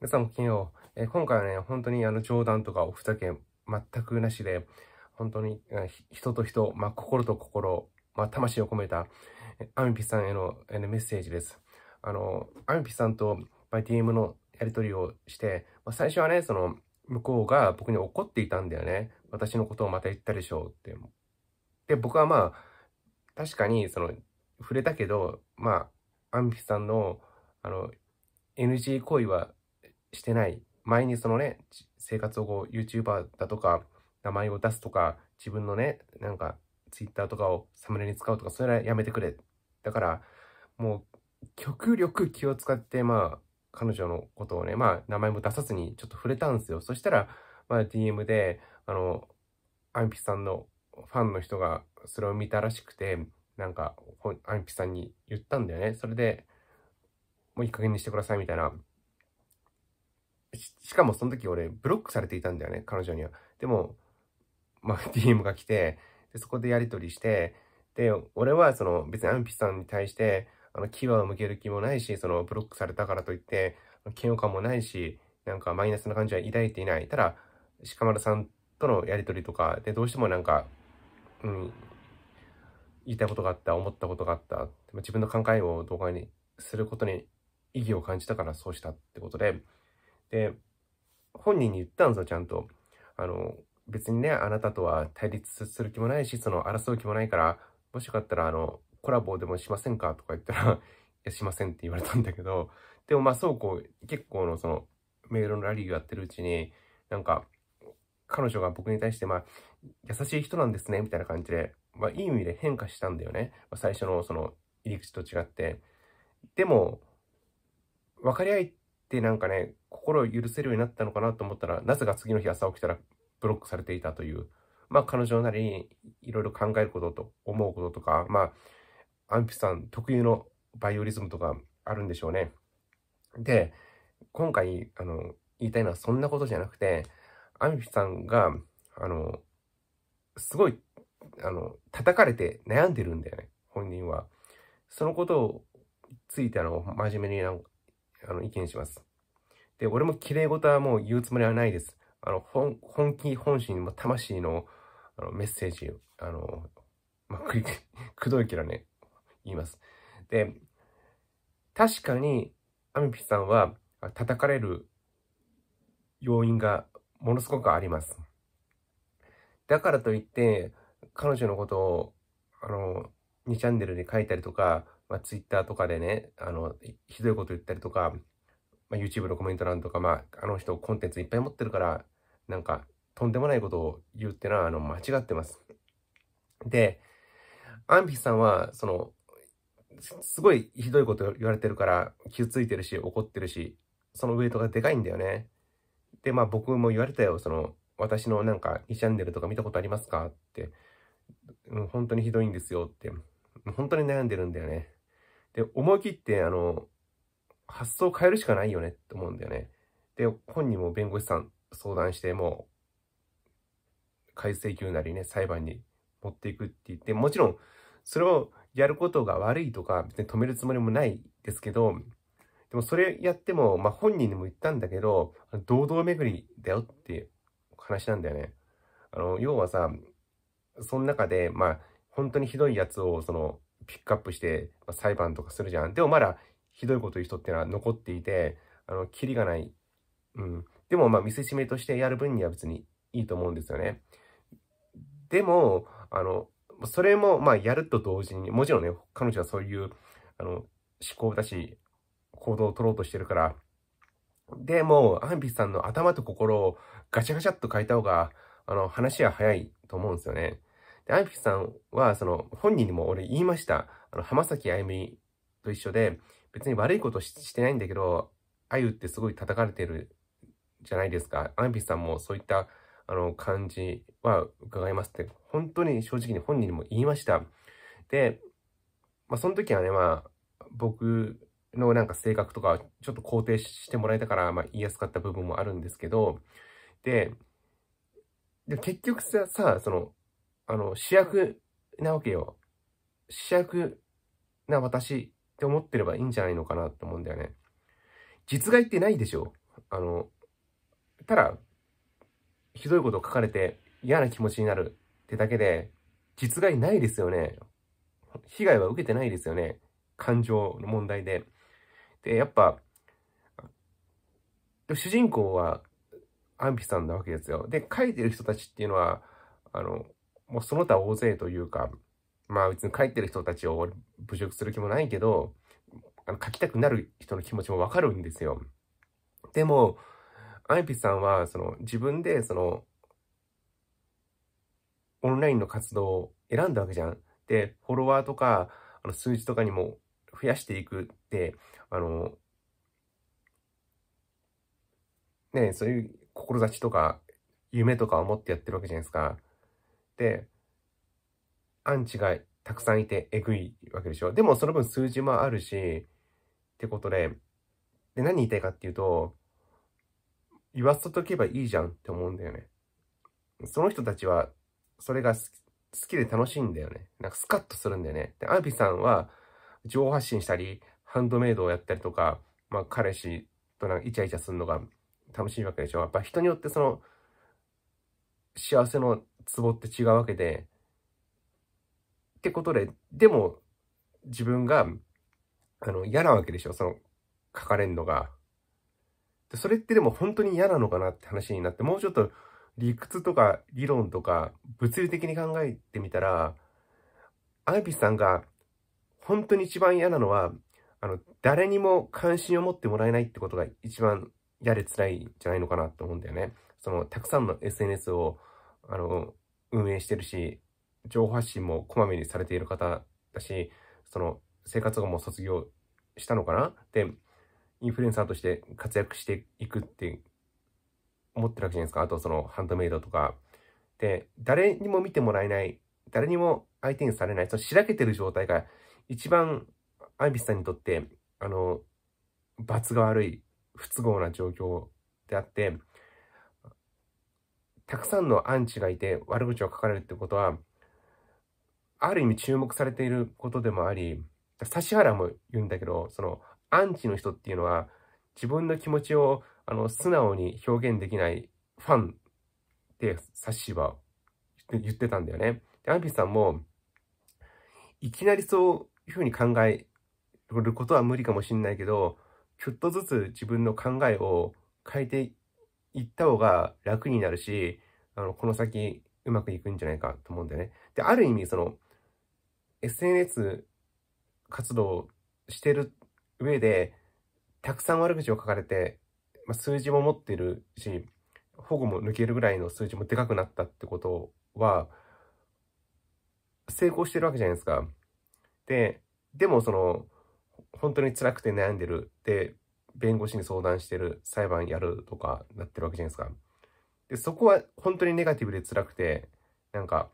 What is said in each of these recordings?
皆さんも金曜、えー、今回はね、本当にあの冗談とかおふざけ全くなしで、本当に、えー、人と人、まあ、心と心、まあ、魂を込めた、アミピさんへの、えー、メッセージです。あの、アミピさんと、まあ、DM のやり取りをして、まあ、最初はね、その、向こうが僕に怒っていたんだよね。私のことをまた言ったでしょうって。で、僕はまあ、確かに、その、触れたけど、まあ、アンピさんの、あの、NG 行為はしてない。前にそのね、生活を YouTuber だとか、名前を出すとか、自分のね、なんか Twitter とかをサムネに使うとか、それはやめてくれ。だから、もう、極力気を使って、まあ、彼女のことをね、まあ、名前も出さずにちょっと触れたんですよ。そしたら、まあ、DM で、あの、アンピさんのファンの人がそれを見たらしくて、なんか、アンピさんに言ったんだよね。それで、もういい加減にしてくださいみたいなしかもその時俺、ブロックされていたんだよね、彼女には。でも、まあ、DM が来て、でそこでやり取りして、で、俺はその別にアンピさんに対して、あの、牙を向ける気もないし、そのブロックされたからといって、嫌悪感もないし、なんかマイナスな感じは抱いていない。ただ、鹿丸さんとのやり取りとかで、どうしてもなんか、うん、言いたいことがあった、思ったことがあった、自分の考えを動画にすることに意義を感じたからそうしたってことで、で、本人に言ったんですよ、ちゃんと。あの、別にね、あなたとは対立する気もないし、その争う気もないから、もしよかったら、あの、コラボでもしませんかとか言ったら いや、しませんって言われたんだけど、でもまあ、そうこう、結構のその、メールのラリーをやってるうちに、なんか、彼女が僕に対して、まあ、優しい人なんですね、みたいな感じで、まあ、いい意味で変化したんだよね。まあ、最初のその、入り口と違って。でも、分かり合いで、なんかね、心を許せるようになったのかなと思ったら、なぜか次の日朝起きたらブロックされていたという、まあ彼女なりにいろいろ考えることと思うこととか、まあ、ア安否さん特有のバイオリズムとかあるんでしょうね。で、今回、あの、言いたいのはそんなことじゃなくて、アンフィさんが、あの、すごい、あの、叩かれて悩んでるんだよね、本人は。そのことをついて、あの、真面目にあの、意見します。で、俺も綺麗事はもう言うつもりはないです。あの、本、本気、本心、魂の、あの、メッセージ、あの、まあ、く、くどいけどね、言います。で、確かに、アミピさんは、叩かれる要因がものすごくあります。だからといって、彼女のことを、あの、2チャンネルに書いたりとか、まあ、Twitter とかでね、あの、ひどいこと言ったりとか、まあ、YouTube のコメント欄とか、まあ、あの人コンテンツいっぱい持ってるから、なんか、とんでもないことを言うってのは、あの、間違ってます。で、アンピさんは、その、すごいひどいこと言われてるから、傷ついてるし、怒ってるし、そのウエイトがでかいんだよね。で、まあ僕も言われたよ、その、私のなんか2チャンネルとか見たことありますかって、うん、本当にひどいんですよって。本当に悩んでるんだよね。で、思い切って、あの、発想を変えるしかないよねって思うんだよね。で、本人も弁護士さん相談して、もう、解請求なりね、裁判に持っていくって言って、もちろん、それをやることが悪いとか、別に止めるつもりもないですけど、でもそれやっても、まあ、本人にも言ったんだけど、堂々巡りだよっていう話なんだよね。あの、要はさ、その中で、まあ、本当にひどいやつをそのピックアップして裁判とかするじゃん。でもまだひどいこと言う人ってのは残っていて、あの、キリがない。うん。でもまあ見せしめとしてやる分には別にいいと思うんですよね。でも、あの、それもまあやると同時に、もちろんね、彼女はそういう、あの、思考だし、行動を取ろうとしてるから、でも、アンビスさんの頭と心をガチャガチャっと変えた方が、あの、話は早いと思うんですよね。で、アイフさんは、その、本人にも俺言いました。あの、浜崎あゆみと一緒で、別に悪いことしてないんだけど、あゆってすごい叩かれてるじゃないですか。アンピさんもそういった、あの、感じは伺いますって、本当に正直に本人にも言いました。で、まあ、その時はね、まあ、僕のなんか性格とか、ちょっと肯定してもらえたから、まあ、言いやすかった部分もあるんですけど、で、で結局さ、さ、その、あの、主役なわけよ。主役な私って思ってればいいんじゃないのかなと思うんだよね。実害ってないでしょ。あの、ただ、ひどいこと書かれて嫌な気持ちになるってだけで、実害ないですよね。被害は受けてないですよね。感情の問題で。で、やっぱ、主人公は安否さんなわけですよ。で、書いてる人たちっていうのは、あの、もうその他大勢というか、まあ別に書いてる人たちを侮辱する気もないけど、あの書きたくなる人の気持ちもわかるんですよ。でも、アイピスさんは、その自分で、その、オンラインの活動を選んだわけじゃん。で、フォロワーとか、あの数字とかにも増やしていくって、あの、ね、そういう志とか夢とかを持ってやってるわけじゃないですか。、アンチがたくさんいてえぐいわけでしょ。でもその分数字もあるし、ってことで、で、何言いたいかっていうと、言わせとけばいいじゃんって思うんだよね。その人たちは、それが好きで楽しいんだよね。なんかスカッとするんだよね。で、アンピさんは、情報発信したり、ハンドメイドをやったりとか、まあ彼氏となんかイチャイチャするのが楽しいわけでしょ。やっぱ人によってその、幸せのツボって違うわけで。ってことで、でも自分が、あの、嫌なわけでしょ、その、書かれんのが。それってでも本当に嫌なのかなって話になって、もうちょっと理屈とか理論とか物理的に考えてみたら、アイビスさんが本当に一番嫌なのは、あの、誰にも関心を持ってもらえないってことが一番やれ辛いんじゃないのかなと思うんだよね。その、たくさんの SNS を、あの、運営してるし、情報発信もこまめにされている方だし、その生活後も卒業したのかなで、インフルエンサーとして活躍していくって思ってるわけじゃないですか。あとそのハンドメイドとか。で、誰にも見てもらえない、誰にも相手にされない、そのしらけてる状態が一番アイビスさんにとって、あの、罰が悪い、不都合な状況であって、たくさんのアンチがいて悪口を書かれるってことは、ある意味注目されていることでもあり、指原も言うんだけど、そのアンチの人っていうのは自分の気持ちをあの素直に表現できないファンってサシは言ってたんだよね。で、アンピさんもいきなりそういうふうに考えることは無理かもしれないけど、ちょっとずつ自分の考えを変えて行った方が楽になるし、あの、この先うまくいくんじゃないかと思うんだよね。で、ある意味、その、SNS 活動してる上で、たくさん悪口を書かれて、まあ、数字も持ってるし、保護も抜けるぐらいの数字もでかくなったってことは、成功してるわけじゃないですか。で、でもその、本当に辛くて悩んでる。で、弁護士に相談してる、裁判やるとかなってるわけじゃないですか。で、そこは本当にネガティブで辛くて、なんか、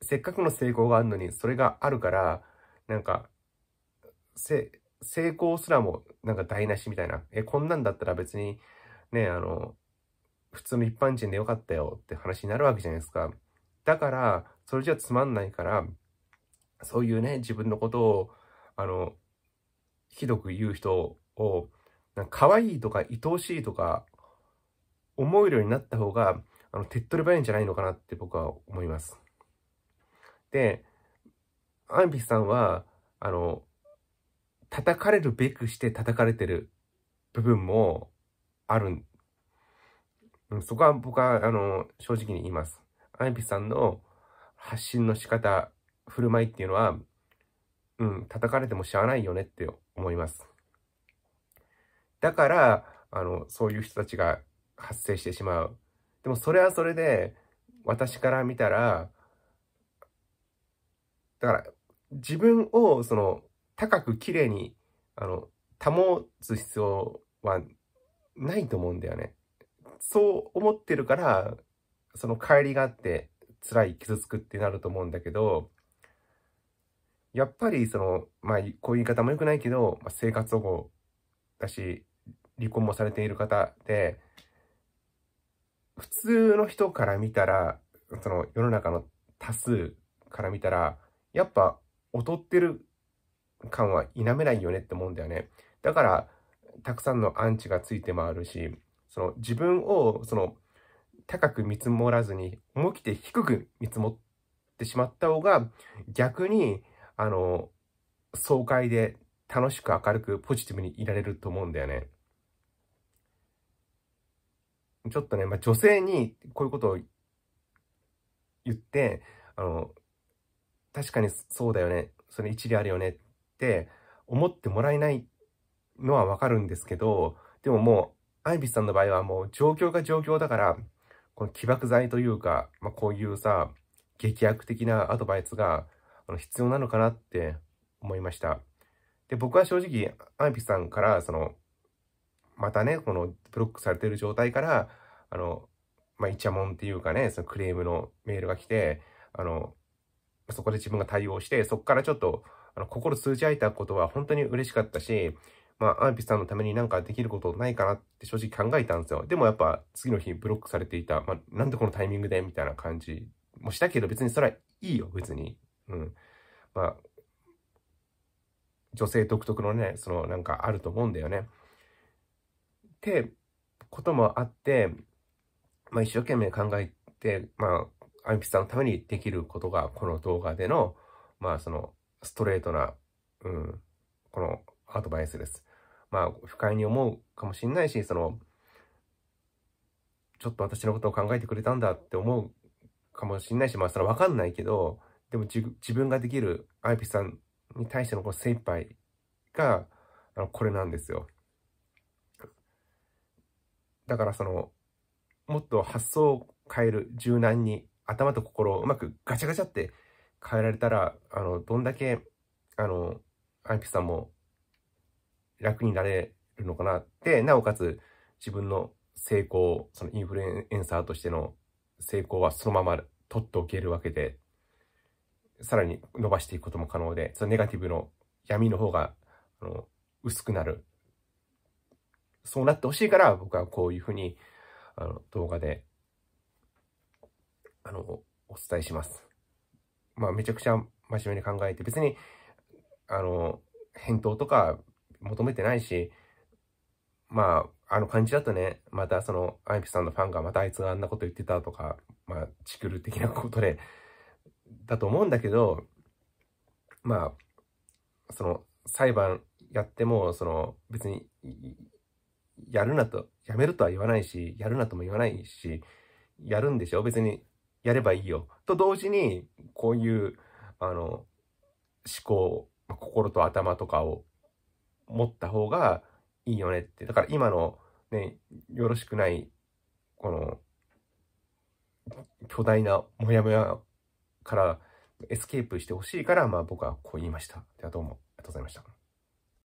せっかくの成功があるのに、それがあるから、なんか、せ、成功すらも、なんか台無しみたいな。え、こんなんだったら別に、ね、あの、普通の一般人でよかったよって話になるわけじゃないですか。だから、それじゃつまんないから、そういうね、自分のことを、あの、ひどく言う人をなんか可愛いとか愛おしいとか思えるようになった方があの手っ取り早いんじゃないのかなって僕は思います。で、アンビスさんは、あの、叩かれるべくして叩かれてる部分もある。そこは僕は、あの、正直に言います。アンビスさんの発信の仕方、振る舞いっていうのは、うん、叩かれてもしゃあないよねって思います。だから、あの、そういう人たちが発生してしまう。でもそれはそれで、私から見たら、だから、自分を、その、高く綺麗に、あの、保つ必要はないと思うんだよね。そう思ってるから、その帰りがあって辛い、傷つくってなると思うんだけど、やっぱりその、まあ、こういう言い方も良くないけど、まあ、生活保護だし、離婚もされている方で、普通の人から見たら、その世の中の多数から見たら、やっぱ劣ってる感は否めないよねって思うんだよね。だから、たくさんのアンチがついて回るし、その自分をその高く見積もらずに、思い切って低く見積もってしまった方が、逆に、あの、爽快で楽しく明るくポジティブにいられると思うんだよね。ちょっとね、まあ、女性にこういうことを言って、あの、確かにそうだよね、それ一理あるよねって思ってもらえないのはわかるんですけど、でももう、アイビスさんの場合はもう状況が状況だから、この起爆剤というか、まあ、こういうさ、劇薬的なアドバイスが必要なのかなって思いました。で、僕は正直、アイビスさんから、その、またね、このブロックされてる状態から、あの、まあ、イちゃもんっていうかね、そのクレームのメールが来て、あの、そこで自分が対応して、そこからちょっと、あの、心通じ合えたことは本当に嬉しかったし、まあ、アンピさんのためになんかできることないかなって正直考えたんですよ。でもやっぱ次の日ブロックされていた、まあ、なんでこのタイミングでみたいな感じもしたけど、別にそれはいいよ、別に。うん。まあ、女性独特のね、そのなんかあると思うんだよね。ってこともあって、まあ、一生懸命考えて、まあ、アンピさんのためにできることが、この動画での、まあ、その、ストレートな、うん、このアドバイスです。まあ、不快に思うかもしれないし、その、ちょっと私のことを考えてくれたんだって思うかもしれないし、まあ、それわかんないけど、でも自分ができるアイピさんに対してのこの精一杯が、あのこれなんですよ。だからその、もっと発想を変える、柔軟に、頭と心をうまくガチャガチャって変えられたら、あの、どんだけ、あの、アンピさんも楽になれるのかなって、なおかつ自分の成功、そのインフルエンサーとしての成功はそのまま取っておけるわけで、さらに伸ばしていくことも可能で、そのネガティブの闇の方が、あの、薄くなるそうなってほしいから、僕はこういうふうに、あの、動画で、あの、お伝えします。まあ、めちゃくちゃ真面目に考えて、別に、あの、返答とか求めてないし、まあ、あの感じだとね、またその、アイスさんのファンがまたあいつがあんなこと言ってたとか、まあ、チクる的なことで、だと思うんだけど、まあ、その、裁判やっても、その、別に、やるなと、やめるとは言わないし、やるなとも言わないし、やるんでしょ別に、やればいいよ。と同時に、こういう、あの、思考、心と頭とかを持った方がいいよねって。だから今のね、よろしくない、この、巨大なモヤモヤからエスケープしてほしいから、まあ僕はこう言いました。ではどうもありがとうございました。